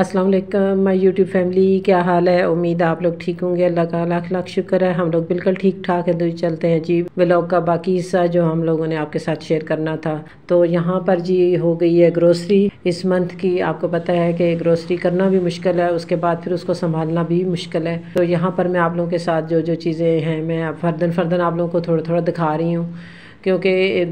अस्सलाम वालेकुम my YouTube family क्या हाल है उम्मीद आप लोग ठीक होंगे अल्लाह का लाख लाख शुक्र है हम लोग बिल्कुल ठीक ठाक है तो चलते हैं जी ब्लॉग का बाकी हिस्सा जो हम लोगों ने आपके साथ शेयर करना था तो यहाँ पर जी हो गई है ग्रोसरी इस मंथ की आपको पता है कि ग्रोसरी करना भी मुश्किल है उसके बाद फिर उसको संभालना भी मुश्किल है तो यहाँ पर मैं आप लोगों के साथ जो जो चीज़ें हैं मैं फर्दन फर्दन आप लोगों को थोड़ा थोड़ा दिखा रही हूँ क्योंकि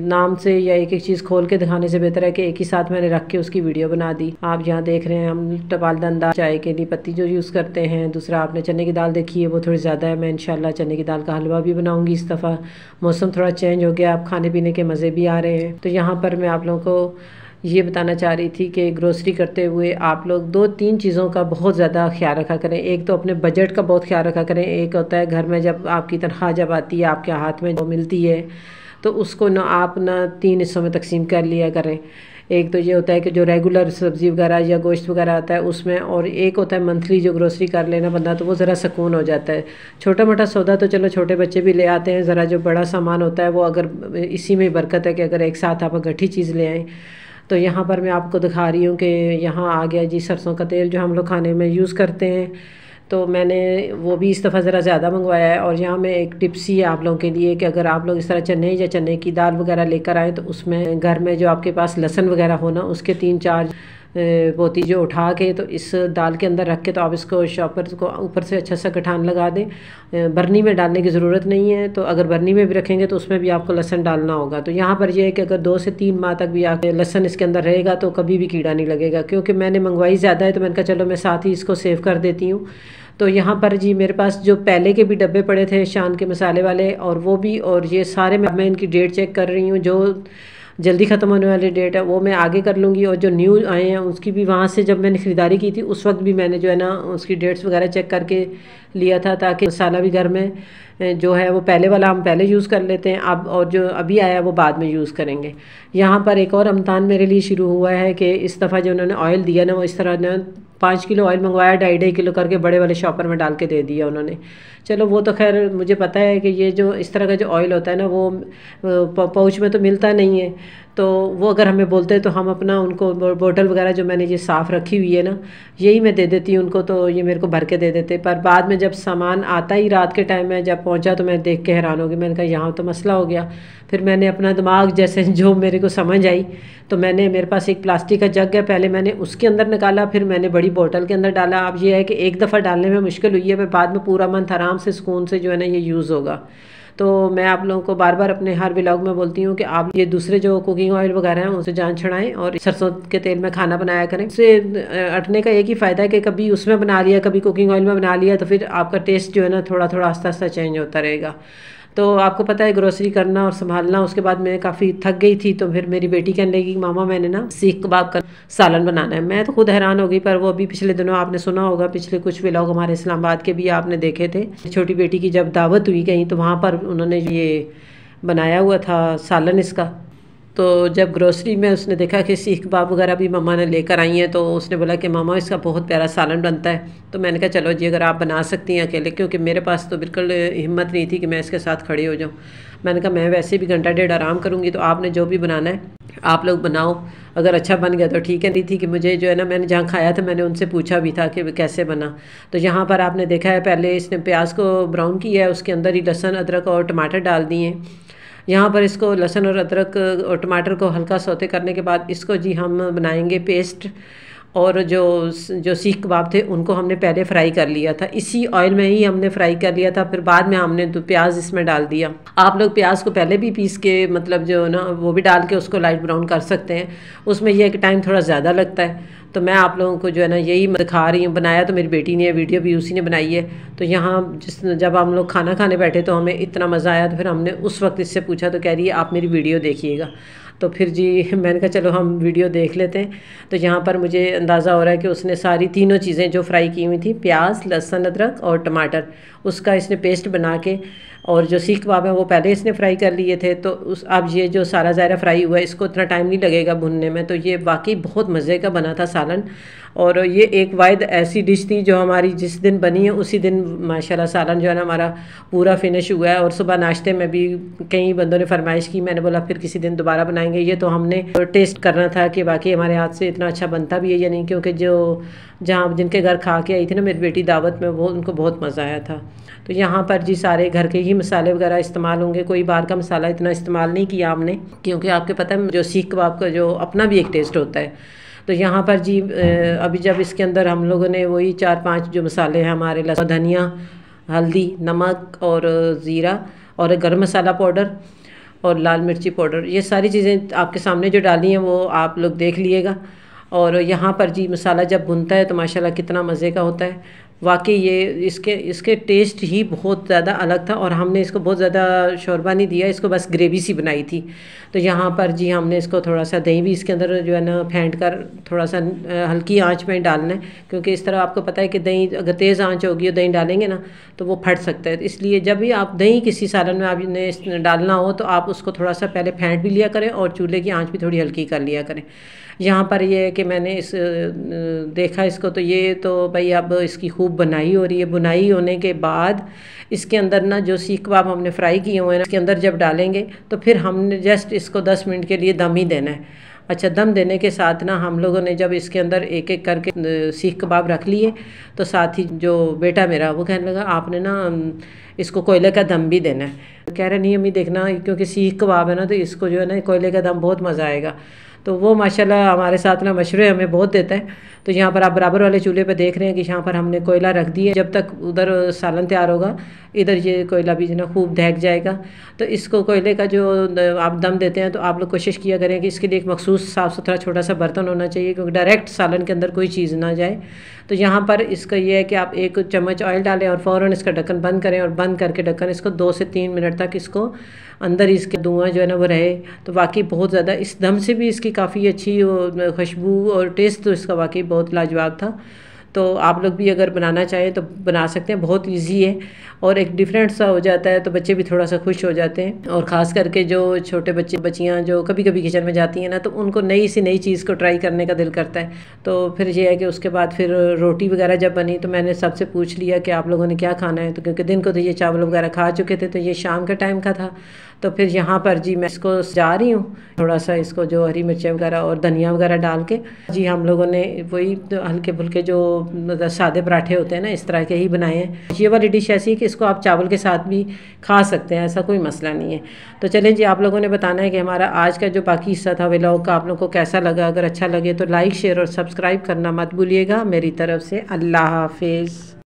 नाम से या एक एक चीज़ खोल के दिखाने से बेहतर है कि एक ही साथ मैंने रख के उसकी वीडियो बना दी आप यहाँ देख रहे हैं हम टपाल दंदा चाय के लिए पत्ती जो यूज़ करते हैं दूसरा आपने चने की दाल देखी है वो थोड़ी ज़्यादा है मैं इन चने की दाल का हलवा भी बनाऊँगी इस दफ़ा मौसम थोड़ा चेंज हो गया आप खाने पीने के मज़े भी आ रहे हैं तो यहाँ पर मैं आप लोगों को ये बताना चाह रही थी कि ग्रोसरी करते हुए आप लोग दो तीन चीज़ों का बहुत ज़्यादा ख्याल रखा करें एक तो अपने बजट का बहुत ख्याल रखा करें एक होता है घर में जब आपकी तनख्वाह जब आती है आपके हाथ में जो मिलती है तो उसको ना आप ना तीन हिस्सों में तकसीम कर लिया करें एक तो ये होता है कि जो रेगुलर सब्ज़ी वगैरह या गोश्त वगैरह आता है उसमें और एक होता है मंथली जो ग्रोसरी कर लेना बंदा तो वो ज़रा सुकून हो जाता है छोटा मोटा सौदा तो चलो छोटे बच्चे भी ले आते हैं ज़रा जो बड़ा सामान होता है वो अगर इसी में बरकत है कि अगर एक साथ आप इकट्ठी चीज़ ले आएँ तो यहाँ पर मैं आपको दिखा रही हूँ कि यहाँ आ गया जी सरसों का तेल जो हम लोग खाने में यूज़ करते हैं तो मैंने वो भी इस दफ़ा ज़रा ज़्यादा मंगवाया है और यहाँ मैं एक टिप्स ही है आप लोगों के लिए कि अगर आप लोग इस तरह चने या चने की दाल वगैरह लेकर आएँ तो उसमें घर में जो आपके पास लहसन वगैरह हो ना उसके तीन चार पोती जो उठा के तो इस दाल के अंदर रख के तो आप इसको शॉपर को ऊपर से अच्छा सा गठान लगा दें बरनी में डालने की ज़रूरत नहीं है तो अगर बरनी में भी रखेंगे तो उसमें भी आपको लहसन डालना होगा तो यहाँ पर यह है कि अगर दो से तीन माह तक भी आप लहसन इसके अंदर रहेगा तो कभी भी कीड़ा नहीं लगेगा क्योंकि मैंने मंगवाई ज़्यादा है तो मैंने कहा चलो मैं साथ ही इसको सेव कर देती हूँ तो यहाँ पर जी मेरे पास जो पहले के भी डब्बे पड़े थे शान के मसाले वाले और वो भी और ये सारे मैं इनकी डेट चेक कर रही हूँ जो जल्दी ख़त्म होने वाली डेट है वो मैं आगे कर लूँगी और जो न्यू आए हैं उसकी भी वहाँ से जब मैंने ख़रीदारी की थी उस वक्त भी मैंने जो है ना उसकी डेट्स वगैरह चेक करके लिया था ताकि मसाला भी घर में जो है वो पहले वाला हम पहले यूज़ कर लेते हैं अब और जो अभी आया वो बाद में यूज़ करेंगे यहाँ पर एक और अमतान मेरे लिए शुरू हुआ है कि इस दफ़ा जो उन्होंने ऑयल दिया ना वो इस तरह ना पाँच किलो ऑयल मंगवाया ढाई ढाई किलो करके बड़े वाले शॉपर में डाल के दे दिया उन्होंने चलो वो तो खैर मुझे पता है कि ये जो इस तरह का जो ऑयल होता है ना वो पाउच में तो मिलता नहीं है तो वो अगर हमें बोलते हैं तो हम अपना उनको बोतल वगैरह जो मैंने ये साफ़ रखी हुई है ना यही मैं दे देती हूँ उनको तो ये मेरे को भर के दे देते पर बाद में जब सामान आता ही रात के टाइम में जब पहुँचा तो मैं देख के हैरान हो गई मैंने कहा यहाँ तो मसला हो गया फिर मैंने अपना दिमाग जैसे जो मेरे को समझ आई तो मैंने मेरे पास एक प्लास्टिक का जग है पहले मैंने उसके अंदर निकाला फिर मैंने बड़ी बोतल के अंदर डाला अब यह है कि एक दफ़ा डालने में मुश्किल हुई है मैं बाद में पूरा मंथ आराम आराम से सुकून से जो है ना ये यूज़ होगा तो मैं आप लोगों को बार बार अपने हर ब्लॉग में बोलती हूँ कि आप ये दूसरे जो कुकिंग ऑयल वगैरह हैं उनसे जान छड़ाएं और सरसों के तेल में खाना बनाया करें उससे अटने का एक ही फ़ायदा है कि कभी उसमें बना लिया कभी कुकिंग ऑयल में बना लिया तो फिर आपका टेस्ट जो है ना थोड़ा थोड़ा आस्ता आस्ता चेंज होता रहेगा तो आपको पता है ग्रोसरी करना और संभालना उसके बाद मैं काफ़ी थक गई थी तो फिर मेरी बेटी कहने लगी मामा मैंने ना सीख कबाब का सालन बनाना है मैं तो खुद हैरान हो गई पर वो अभी पिछले दिनों आपने सुना होगा पिछले कुछ व्लॉग हमारे इस्लामाबाद के भी आपने देखे थे छोटी बेटी की जब दावत हुई कहीं तो वहाँ पर उन्होंने ये बनाया हुआ था सालन इसका तो जब ग्रोसरी में उसने देखा कि सीख कबाब वगैरह भी मामा ने लेकर आई हैं तो उसने बोला कि मामा इसका बहुत प्यारा सालन बनता है तो मैंने कहा चलो जी अगर आप बना सकती हैं अकेले क्योंकि मेरे पास तो बिल्कुल हिम्मत नहीं थी कि मैं इसके साथ खड़ी हो जाऊँ मैंने कहा मैं वैसे भी घंटा डेढ़ आराम करूँगी तो आपने जो भी बनाना है आप लोग बनाओ अगर अच्छा बन गया तो ठीक है नहीं थी कि मुझे जो है ना मैंने जहाँ खाया था मैंने उनसे पूछा भी था कि कैसे बना तो यहाँ पर आपने देखा है पहले इसने प्याज को ब्राउन किया है उसके अंदर ही लहसन अदरक और टमाटर डाल दिए यहाँ पर इसको लहसुन और अदरक और टमाटर को हल्का सोते करने के बाद इसको जी हम बनाएंगे पेस्ट और जो जो सीख कबाब थे उनको हमने पहले फ्राई कर लिया था इसी ऑयल में ही हमने फ्राई कर लिया था फिर बाद में हमने तो प्याज इसमें डाल दिया आप लोग प्याज को पहले भी पीस के मतलब जो ना वो भी डाल के उसको लाइट ब्राउन कर सकते हैं उसमें यह एक कि टाइम थोड़ा ज़्यादा लगता है तो मैं आप लोगों को जो है ना यही दिखा रही हूँ बनाया तो मेरी बेटी ने वीडियो भी उसी ने बनाई है तो यहाँ जिस जब हम लोग खाना खाने बैठे तो हमें इतना मज़ा आया तो फिर हमने उस वक्त इससे पूछा तो कह रही है आप मेरी वीडियो देखिएगा तो फिर जी मैंने कहा चलो हम वीडियो देख लेते हैं तो यहाँ पर मुझे अंदाज़ा हो रहा है कि उसने सारी तीनों चीज़ें जो फ्राई की हुई थी प्याज लहसुन अदरक और टमाटर उसका इसने पेस्ट बना के और जो सीख कबाब हैं वो पहले इसने फ्राई कर लिए थे तो उस अब ये जो सारा ज़ायरा फ्राई हुआ है इसको इतना टाइम नहीं लगेगा भुनने में तो ये वाकई बहुत मज़े का बना था सालन और ये एक वायद ऐसी डिश थी जो हमारी जिस दिन बनी है उसी दिन माशाल्लाह सालन जो है ना हमारा पूरा फिनिश हुआ है और सुबह नाश्ते में भी कई बंदों ने फरमाइश की मैंने बोला फिर किसी दिन दोबारा बनाएंगे ये तो हमने टेस्ट करना था कि बाकी हमारे हाथ से इतना अच्छा बनता भी है या नहीं क्योंकि जो जहाँ जिनके घर खा के आई थी ना मेरी बेटी दावत में वो उनको बहुत मज़ा आया था तो यहाँ पर जी सारे घर के ही मसाले वगैरह इस्तेमाल होंगे कोई बाहर का मसाला इतना इस्तेमाल नहीं किया हमने क्योंकि आपके पता है जो सीख कबाब का जो अपना भी एक टेस्ट होता है तो यहाँ पर जी अभी जब इसके अंदर हम लोगों ने वही चार पांच जो मसाले हैं हमारे लहसुन धनिया हल्दी नमक और ज़ीरा और गर्म मसाला पाउडर और लाल मिर्ची पाउडर ये सारी चीज़ें आपके सामने जो डाली हैं वो आप लोग देख लिएगा और यहाँ पर जी मसाला जब भुनता है तो माशाल्लाह कितना मज़े का होता है वाकई ये इसके इसके टेस्ट ही बहुत ज़्यादा अलग था और हमने इसको बहुत ज़्यादा शोरबा नहीं दिया इसको बस ग्रेवी सी बनाई थी तो यहाँ पर जी हमने इसको थोड़ा सा दही भी इसके अंदर जो है ना फेंट कर थोड़ा सा हल्की आंच में डालना है क्योंकि इस तरह आपको पता है कि दही अगर तेज़ आँच होगी और दही डालेंगे ना तो वो फट सकता है इसलिए जब भी आप दही किसी सालन में आपने डालना हो तो आप उसको थोड़ा सा पहले फेंट भी लिया करें और चूल्हे की आँच भी थोड़ी हल्की कर लिया करें यहाँ पर ये है कि मैंने इस देखा इसको तो ये तो भाई अब इसकी खूब बनाई हो रही है बुनाई होने के बाद इसके अंदर ना जो सीख कबाब हमने फ्राई किए हुए हैं इसके अंदर जब डालेंगे तो फिर हमने जस्ट इसको दस मिनट के लिए दम ही देना है अच्छा दम देने के साथ ना हम लोगों ने जब इसके अंदर एक एक करके सीख कबाब रख लिए तो साथ ही जो बेटा मेरा वो कहने लगा आपने ना इसको कोयले का दम भी देना है कह रहे नहीं अम्मी देखना क्योंकि सीख कबाब है ना तो इसको जो है ना कोयले का दम बहुत मज़ा आएगा तो वो माशाल्लाह हमारे साथ ना मशवरे हमें बहुत देते हैं तो यहाँ पर आप बराबर वाले चूल्हे पर देख रहे हैं कि यहाँ पर हमने कोयला रख दिया जब तक उधर सालन तैयार होगा इधर ये कोयला भी जो ना खूब दहक जाएगा तो इसको कोयले का जो आप दम देते हैं तो आप लोग कोशिश किया करें कि इसके लिए एक मखसूस साफ़ सुथरा छोटा सा बर्तन होना चाहिए क्योंकि डायरेक्ट सालन के अंदर कोई चीज़ ना जाए तो यहाँ पर इसका यह है कि आप एक चम्मच ऑयल डालें और फ़ौर इसका ढक्कन बंद करें और बंद करके ढक्कन इसको दो से तीन मिनट तक इसको अंदर इसके धुआँ जो है ना वो रहे तो वाकई बहुत ज़्यादा इस दम से भी इसकी इसकी काफ़ी अच्छी खुशबू और टेस्ट तो इसका वाकई बहुत लाजवाब था तो आप लोग भी अगर बनाना चाहें तो बना सकते हैं बहुत ईजी है और एक डिफरेंट सा हो जाता है तो बच्चे भी थोड़ा सा खुश हो जाते हैं और ख़ास करके जो छोटे बच्चे बच्चियाँ जो कभी कभी किचन में जाती हैं ना तो उनको नई सी नई चीज़ को ट्राई करने का दिल करता है तो फिर यह है कि उसके बाद फिर रोटी वगैरह जब बनी तो मैंने सबसे पूछ लिया कि आप लोगों ने क्या खाना है तो क्योंकि दिन को तो ये चावल वगैरह खा चुके थे तो ये शाम का टाइम का था तो फिर यहाँ पर जी मैं इसको जा रही हूँ थोड़ा सा इसको जो हरी मिर्चें वगैरह और धनिया वगैरह डाल के जी हम लोगों ने वही हल्के फुल्के जो मतलब सादे पराठे होते हैं ना इस तरह के ही बनाए हैं ये वाली डिश ऐसी है कि इसको आप चावल के साथ भी खा सकते हैं ऐसा कोई मसला नहीं है तो चलें जी आप लोगों ने बताना है कि हमारा आज का जो बाकी हिस्सा था व्लॉग का आप लोगों को कैसा लगा अगर अच्छा लगे तो लाइक शेयर और सब्सक्राइब करना मत भूलिएगा मेरी तरफ से अल्लाह हाफिज़